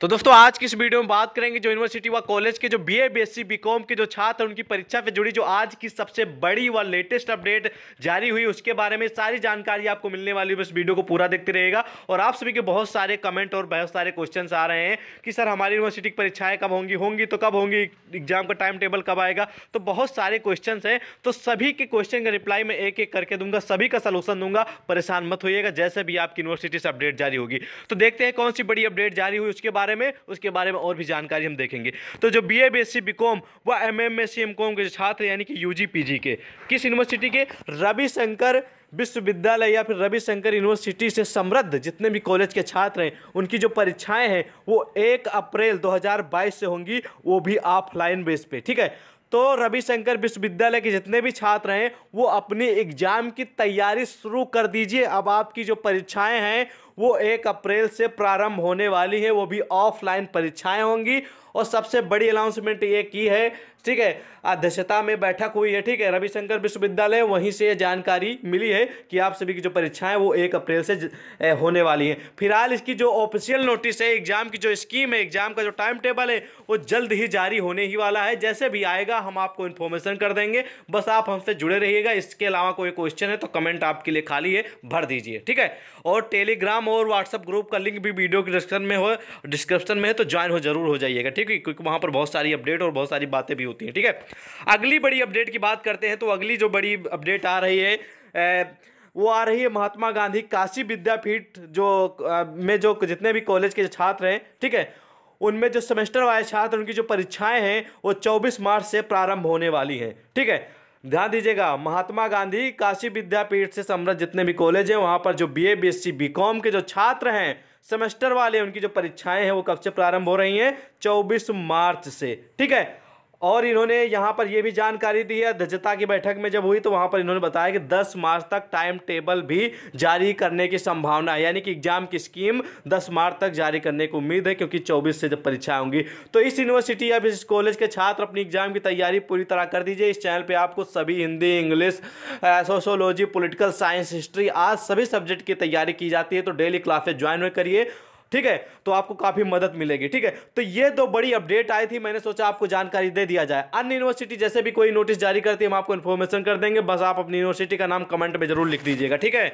तो दोस्तों आज की इस वीडियो में बात करेंगे जो यूनिवर्सिटी व कॉलेज के जो बीए बीएससी बीकॉम के जो छात्र उनकी परीक्षा से जुड़ी जो आज की सबसे बड़ी व लेटेस्ट अपडेट जारी हुई उसके बारे में सारी जानकारी आपको मिलने वाली है इस वीडियो को पूरा देखते रहेगा और आप सभी के बहुत सारे कमेंट और बहुत सारे क्वेश्चन आ रहे हैं कि सर हमारी यूनिवर्सिटी की परीक्षाएं कब होंगी होंगी तो कब होंगी एग्जाम का टाइम टेबल कब आएगा तो बहुत सारे क्वेश्चन हैं तो सभी के क्वेश्चन का रिप्लाई मैं एक एक करके दूंगा सभी का सलूशन दूंगा परेशान मत होइएगा जैसे भी आपकी यूनिवर्सिटी से अपडेट जारी होगी तो देखते हैं कौन सी बड़ी अपडेट जारी हुई उसके बारे बारे में उसके बारे में और भी जानकारी हम देखेंगे तो जो B A B S C B com व M M S C M com के छात्र यानी कि यू जी पी जी के किस यूनिवर्सिटी के रविशंकर विश्वविद्यालय या फिर रविशंकर यूनिवर्सिटी से समृद्ध जितने भी कॉलेज के छात्र हैं उनकी जो परीक्षाएं हैं वो एक अप्रैल 2022 से होंगी वो भी ऑफलाइन बेस पे ठीक है तो रविशंकर विश्वविद्यालय के जितने भी छात्र हैं वो अपनी एग्जाम की तैयारी शुरू कर दीजिए अब आपकी जो परीक्षाएं हैं वो एक अप्रैल से प्रारंभ होने वाली है वो भी ऑफलाइन परीक्षाएं होंगी और सबसे बड़ी अनाउंसमेंट ये की है ठीक है अध्यक्षता में बैठक हुई है ठीक है रविशंकर विश्वविद्यालय वहीं से ये जानकारी मिली है कि आप सभी की जो परीक्षाएं वो एक अप्रैल से होने वाली हैं फिलहाल इसकी जो ऑफिशियल नोटिस है एग्जाम की जो स्कीम है एग्जाम का जो टाइम टेबल है वो जल्द ही जारी होने ही वाला है जैसे भी आएगा हम आपको इन्फॉर्मेशन कर देंगे बस आप हमसे जुड़े रहिएगा इसके अलावा कोई क्वेश्चन है तो कमेंट आपके लिए खाली है भर दीजिए ठीक है और टेलीग्राम और व्हाट्सअप ग्रुप का लिंक भी वीडियो के डिस्क्रिप्शन में हो डिस्क्रिप्शन में है तो ज्वाइन हो जरूर हो जाइएगा ठीक है क्योंकि वहाँ पर बहुत सारी अपडेट और बहुत सारी बातें भी होती हैं ठीक है अगली बड़ी अपडेट की बात करते हैं तो अगली जो बड़ी अपडेट आ रही है ए, वो आ रही है महात्मा गांधी काशी विद्यापीठ जो आ, में जो जितने भी कॉलेज के छात्र हैं ठीक है उनमें जो सेमेस्टर वाले छात्र उनकी जो परीक्षाएं हैं वो 24 मार्च से प्रारंभ होने वाली हैं ठीक है ध्यान दीजिएगा महात्मा गांधी काशी विद्यापीठ से समृद्ध जितने भी कॉलेज हैं वहाँ पर जो B A B S C B com के जो छात्र हैं सेमेस्टर वाले उनकी जो परीक्षाएं हैं वो कब से प्रारंभ हो रही हैं 24 मार्च से ठीक है और इन्होंने यहाँ पर यह भी जानकारी दी है अध्यक्षता की बैठक में जब हुई तो वहाँ पर इन्होंने बताया कि 10 मार्च तक टाइम टेबल भी जारी करने की संभावना है यानी कि एग्जाम की स्कीम 10 मार्च तक जारी करने की उम्मीद है क्योंकि 24 से जब परीक्षा होंगी तो इस यूनिवर्सिटी या इस कॉलेज के छात्र अपनी एग्जाम की तैयारी पूरी तरह कर दीजिए इस चैनल पर आपको सभी Hindi English sociology political science history आज सभी सब्जेक्ट की तैयारी की जाती है तो डेली क्लासेज ज्वाइन करिए ठीक है तो आपको काफ़ी मदद मिलेगी ठीक है तो ये दो बड़ी अपडेट आई थी मैंने सोचा आपको जानकारी दे दिया जाए अन्य यूनिवर्सिटी जैसे भी कोई नोटिस जारी करती है हम आपको इन्फॉर्मेशन कर देंगे बस आप अपनी यूनिवर्सिटी का नाम कमेंट में जरूर लिख दीजिएगा ठीक है